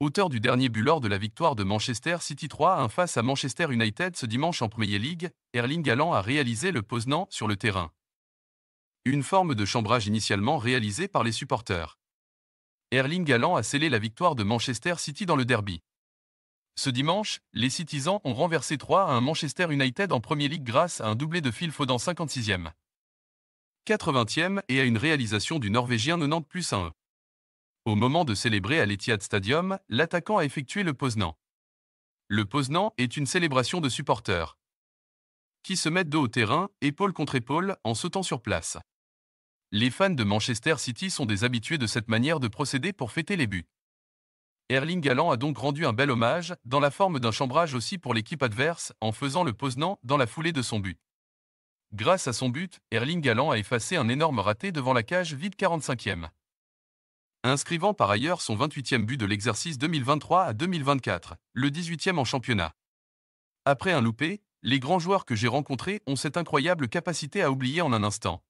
auteur du dernier but lors de la victoire de Manchester City 3-1 face à Manchester United ce dimanche en Premier League, Erling Haaland a réalisé le posenant sur le terrain. Une forme de chambrage initialement réalisée par les supporters. Erling Haaland a scellé la victoire de Manchester City dans le derby. Ce dimanche, les Citizens ont renversé 3 à un Manchester United en Premier League grâce à un doublé de Phil Foden 56e. 80e et à une réalisation du Norvégien 90 plus 1. Au moment de célébrer à l'Etihad Stadium, l'attaquant a effectué le posenant. Le posenant est une célébration de supporters qui se mettent dos au terrain, épaule contre épaule, en sautant sur place. Les fans de Manchester City sont des habitués de cette manière de procéder pour fêter les buts. Erling Haaland a donc rendu un bel hommage, dans la forme d'un chambrage aussi pour l'équipe adverse, en faisant le posenant dans la foulée de son but. Grâce à son but, Erling Haaland a effacé un énorme raté devant la cage vide 45e inscrivant par ailleurs son 28e but de l'exercice 2023 à 2024, le 18e en championnat. Après un loupé, les grands joueurs que j'ai rencontrés ont cette incroyable capacité à oublier en un instant.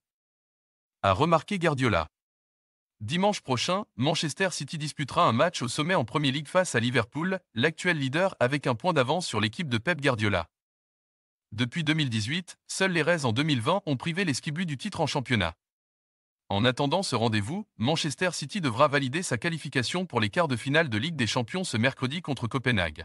A remarqué Guardiola. Dimanche prochain, Manchester City disputera un match au sommet en Premier League face à Liverpool, l'actuel leader avec un point d'avance sur l'équipe de Pep Guardiola. Depuis 2018, seuls les Reds en 2020 ont privé les Skibus du titre en championnat. En attendant ce rendez-vous, Manchester City devra valider sa qualification pour les quarts de finale de Ligue des Champions ce mercredi contre Copenhague.